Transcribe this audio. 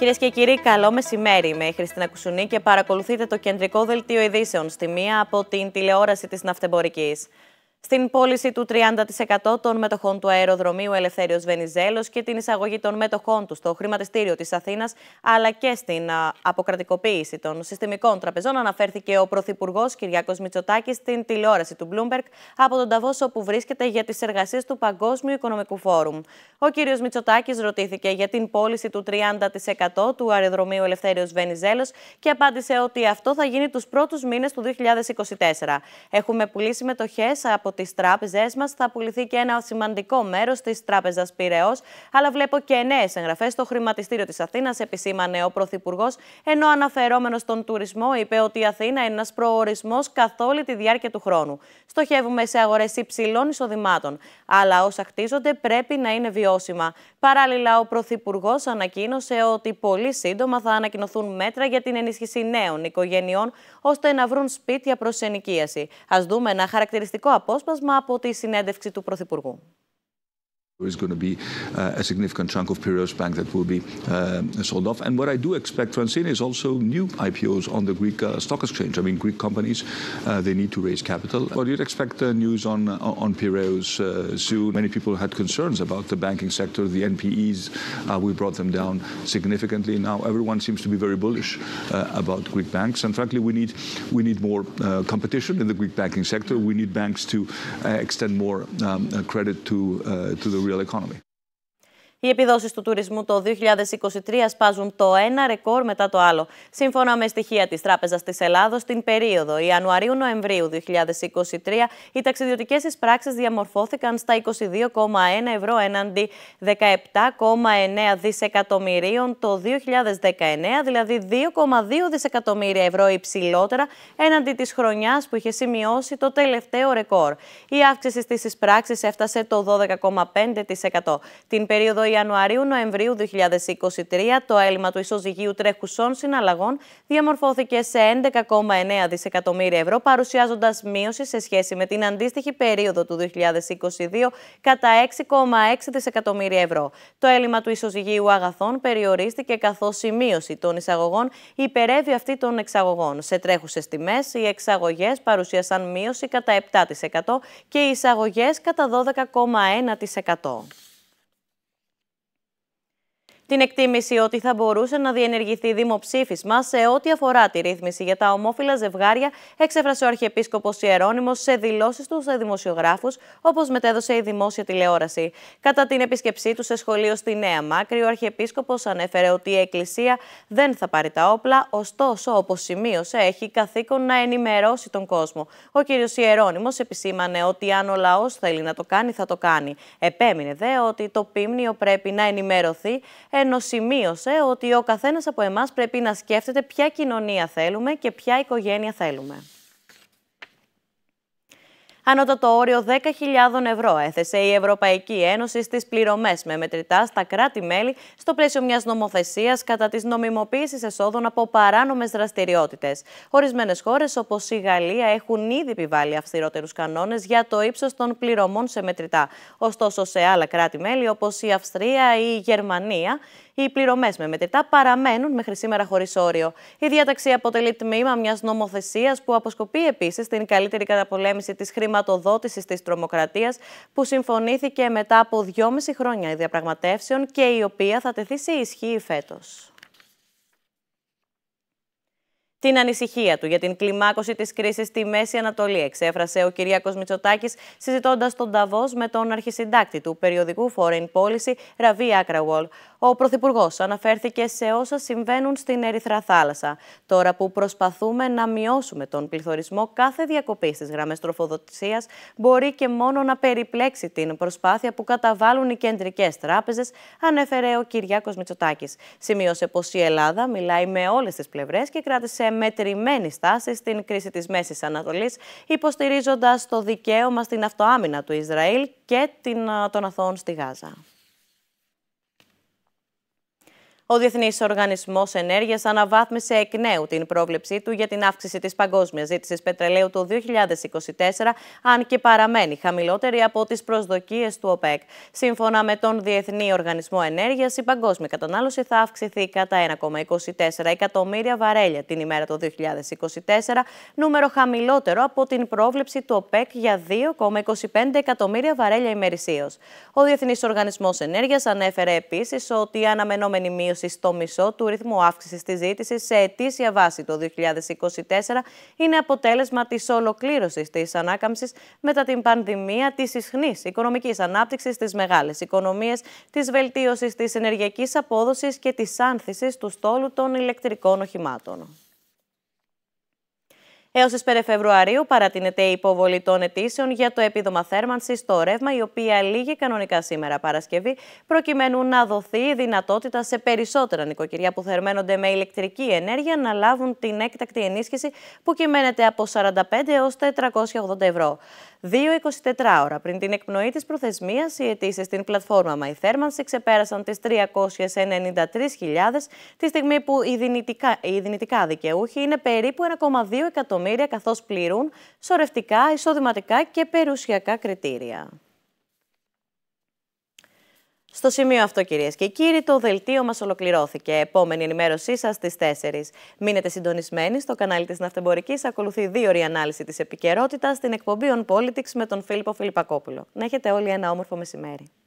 Κυρίες και κύριοι, καλό μεσημέρι. με η Χριστίνα Κουσουνή και παρακολουθείτε το κεντρικό δελτίο ειδήσεων στη μία από την τηλεόραση της Ναυτεμπορικής στην πώληση του 30% των μετοχών του αεροδρομίου Ελευθέριος Βενιζέλος και την εισαγωγή των μετοχών του στο χρηματιστήριο της Αθήνας, αλλά και στην αποκρατικοποίηση των συστημικών τραπεζών, αναφέρθηκε ο Πρωθυπουργός Κυριάκος Μητσοτάκης στην τηλεόραση του Bloomberg από τον Ταβόσο που βρίσκεται για τις εργασίες του Παγκόσμιου Οικονομικού Φόρουμ. Ο κ. Μητσοτάκης ρωτήθηκε για την πώληση του 30% του αεροδρομίου Ελευθέριος Βενιζέλος και απάντησε ότι αυτό θα γίνει τους πρώτους μήνες του 2024. Έχουμε πουλήσει μετοχές από από τις τράπεζές μας θα πουληθεί και ένα σημαντικό μέρος της Τράπεζας Πυραιός. Αλλά βλέπω και νέες εγγραφές στο χρηματιστήριο της Αθήνας, επισήμανε ο Πρωθυπουργός, ενώ αναφερόμενος στον τουρισμό είπε ότι η Αθήνα είναι ένας προορισμός καθ' όλη τη διάρκεια του χρόνου. Στοχεύουμε σε αγορές υψηλών εισοδημάτων. Αλλά όσα χτίζονται πρέπει να είναι βιώσιμα. Παράλληλα, ο Πρωθυπουργός ανακοίνωσε ότι πολύ σύντομα θα ανακοινωθούν μέτρα για την ενίσχυση νέων οικογενειών ώστε να βρουν σπίτια προς ενοικίαση. Ας δούμε ένα χαρακτηριστικό απόσπασμα απόσπασμα από τη συνέντευξη του Πρωθυπουργού. There is going to be uh, a significant chunk of Piraeus Bank that will be uh, sold off. And what I do expect, Francine, is also new IPOs on the Greek uh, stock exchange. I mean, Greek companies, uh, they need to raise capital. But you'd expect uh, news on, uh, on Piraeus soon. Many people had concerns about the banking sector, the NPEs. we brought them down significantly. Now everyone seems to be very bullish about Greek banks. And frankly, we need, we need more competition in the Greek banking sector. We need banks to extend more um, credit to, to the real economy. Οι επιδόσεις του τουρισμού το 2023 σπάζουν το ένα ρεκόρ μετά το άλλο. Σύμφωνα με στοιχεία της Τράπεζας της Ελλάδος, την περίοδο Ιανουαρίου-Νοεμβρίου 2023, οι ταξιδιωτικές εισπράξεις διαμορφώθηκαν στα 22,1 ευρώ έναντι 17,9 δισεκατομμυρίων το 2019, δηλαδή 2,2 δισεκατομμύρια ευρώ υψηλότερα έναντι της χρονιάς που είχε σημειώσει το τελευταίο ρεκόρ. Η αύξηση στις εισπράξεις έφτασε το 12,5%. Την περίοδο Ιανουαρίου-Νοεμβρίου 2023 το έλλειμμα του ισοζυγίου τρέχουσών συναλλαγών διαμορφώθηκε σε 11,9 δισεκατομμύρια ευρώ, παρουσιάζοντας μείωση σε σχέση με την αντίστοιχη περίοδο του 2022 κατά 6,6 δισεκατομμύρια ευρώ. Το έλλειμμα του ισοζυγίου αγαθών περιορίστηκε καθώς η μείωση των εισαγωγών υπερεύει αυτή των εξαγωγών. Σε τρέχουσες τιμές, οι εξαγωγές παρουσίασαν μείωση κατά 7% και οι εισαγωγές κατά 12,1% την εκτίμηση ότι θα μπορούσε να διενεργηθεί δημοψήφισμα σε ό,τι αφορά τη ρύθμιση για τα ομόφυλα ζευγάρια, εξέφρασε ο Αρχιεπίσκοπος Ιερώνυμος σε δηλώσεις του σε δημοσιογράφους, όπως μετέδωσε η δημόσια τηλεόραση. Κατά την επίσκεψή του σε σχολείο στη Νέα Μάκρη, ο Αρχιεπίσκοπος ανέφερε ότι η Εκκλησία δεν θα πάρει τα όπλα, ωστόσο, όπως σημείωσε, έχει καθήκον να ενημερώσει τον κόσμο. Ο κ. Ιερώνυμος επισήμανε ότι αν ο λαός θέλει να το κάνει, θα το κάνει. Επέμεινε δε ότι το πίμνιο πρέπει να ενημερωθεί, ενώ σημείωσε ότι ο καθένας από εμάς πρέπει να σκέφτεται ποια κοινωνία θέλουμε και ποια οικογένεια θέλουμε το όριο 10.000 ευρώ έθεσε η Ευρωπαϊκή Ένωση στις πληρωμές με μετρητά στα κράτη-μέλη στο πλαίσιο μιας νομοθεσίας κατά της νομιμοποίησης εσόδων από παράνομες δραστηριότητες. Ορισμένες χώρες, όπως η Γαλλία, έχουν ήδη επιβάλει αυστηρότερους κανόνες για το ύψος των πληρωμών σε μετρητά. Ωστόσο, σε άλλα κράτη-μέλη, όπως η Αυστρία ή η Γερμανία, οι πληρωμές με μετρητά παραμένουν μέχρι σήμερα χωρίς όριο. Η διάταξη αποτελεί τμήμα μιας νομοθεσίας που αποσκοπεί επίσης στην καλύτερη καταπολέμηση της χρηματοδότησης της τρομοκρατίας, που συμφωνήθηκε μετά από 2,5 χρόνια διαπραγματεύσεων και η οποία θα τεθεί σε ισχύ φέτος την ανησυχία του για την κλιμάκωση της κρίσης στη Μέση Ανατολή, εξέφρασε ο Κυριάκος Μητσοτάκης, συζητώντας τον Ταβό με τον αρχισυντάκτη του περιοδικού Foreign Policy, Ραβί Ακραουόλ. Ο Πρωθυπουργός αναφέρθηκε σε όσα συμβαίνουν στην Ερυθρά Θάλασσα, τώρα που προσπαθούμε να μειώσουμε τον πληθωρισμό κάθε διακοπή στις γραμμές τροφοδοτησίας μπορεί και μόνο να περιπλέξει την προσπάθεια που καταβάλουν οι κεντρικές τράπεζες, ανέφερε ο Κυριάκος Μητσοτάκης. Σημείωσε πως η Ελλάδα μιλάει με όλες τις πλευρές και κράτησε μετρημένη στάση στην κρίση της Μέσης Ανατολής, υποστηρίζοντας το δικαίωμα στην αυτοάμυνα του Ισραήλ και την, των αθώων στη Γάζα. Ο Διεθνής Οργανισμός Ενέργειας αναβάθμισε εκ νέου την πρόβλεψή του για την αύξηση της παγκόσμιας ζήτησης πετρελαίου το 2024, αν και παραμένει χαμηλότερη από τις προσδοκίες του ΟΠΕΚ. Σύμφωνα με τον Διεθνή Οργανισμό Ενέργειας, η παγκόσμια κατανάλωση θα αυξηθεί κατά 1,24 εκατομμύρια βαρέλια την ημέρα το 2024, νούμερο χαμηλότερο από την πρόβλεψη του ΟΠΕΚ για 2,25 εκατομμύρια βαρέλια ημερησίως. Ο Διεθνής Οργανισμός Ενέργειας ανέφερε επίσης ότι η αναμενόμενη μείωση στο μισό του ρυθμού αύξησης της ζήτησης σε ετήσια βάση το 2024 είναι αποτέλεσμα της ολοκλήρωσης της ανάκαμψης μετά την πανδημία, της ισχνής οικονομικής ανάπτυξης στι μεγάλες οικονομίες, της βελτίωσης της ενεργειακής απόδοσης και της άνθησης του στόλου των ηλεκτρικών οχημάτων. Έως τις 5 Φεβρουαρίου παρατείνεται η υποβολή των αιτήσεων για το επίδομα θέρμανσης στο ρεύμα, η οποία λύγει κανονικά σήμερα Παρασκευή, προκειμένου να δοθεί η δυνατότητα σε περισσότερα νοικοκυριά που θερμαίνονται με ηλεκτρική ενέργεια να λάβουν την έκτακτη ενίσχυση που κυμαίνεται από 45 έω 480 ευρω Δύο 2-24 ώρα πριν την εκπνοή της προθεσμίας οι αιτήσεις στην πλατφόρμα MyThermance ξεπέρασαν τις 393.000, τη στιγμή που οι δυνητικά, οι δυνητικά δικαιούχοι είναι περίπου 1,2 εκατομμύρια εκατομμύρια καθώς πληρούν σορευτικά, εισοδηματικά και περιουσιακά κριτήρια. Στο σημείο αυτό, κυρίες και κύριοι, το δελτίο μας ολοκληρώθηκε. Επόμενη ενημέρωσή σας στις 4. Μείνετε συντονισμένοι στο κανάλι της Ναυτεμπορικής. Ακολουθεί δύο-ωρή ανάλυση της επικαιρότητας στην εκπομπή On Politics με τον Φίλιππο Φιλιππακόπουλο. Να έχετε όλοι ένα όμορφο μεσημέρι.